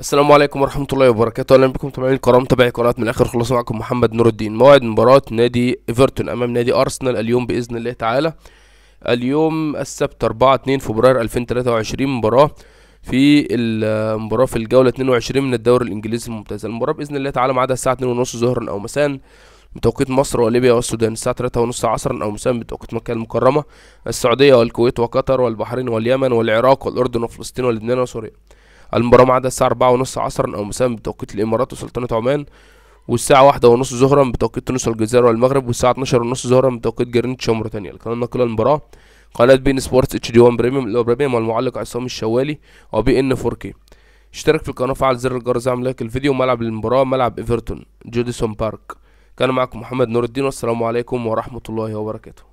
السلام عليكم ورحمة الله وبركاته أهلا بكم متابعين الكرام متابعي قناة من الآخر خلاص معكم محمد نور الدين موعد مباراة نادي إيفرتون أمام نادي أرسنال اليوم بإذن الله تعالى اليوم السبت 4 2 فبراير 2023 مباراة في المباراة في الجولة 22 من الدوري الإنجليزي الممتاز المباراة بإذن الله تعالى ميعادها الساعة 2:30 ظهرا أو مساء بتوقيت مصر وليبيا والسودان الساعة 3:30 عصرا أو مساء بتوقيت مكة المكرمة السعودية والكويت وقطر والبحرين واليمن والعراق والأردن وفلسطين ولبنان وسوريا المباراة معادة الساعة أربعة ونص عصرا أو مساء بتوقيت الإمارات وسلطنة عمان والساعة واحدة ونص ظهرا بتوقيت تونس والجزائر والمغرب والساعة اتناشر ونص ظهرا بتوقيت جرينتش وموريتانيا القناة الناقلة للمباراة قناة بين سبورتس اتش دي 1 بريميوم بريميوم والمعلق عصام الشوالي وبي ان 4 كي اشترك في القناة وفعل زر الجرس اعمل لايك الفيديو ملعب المباراة ملعب ايفرتون جوديسون بارك كان معكم محمد نور الدين والسلام عليكم ورحمة الله وبركاته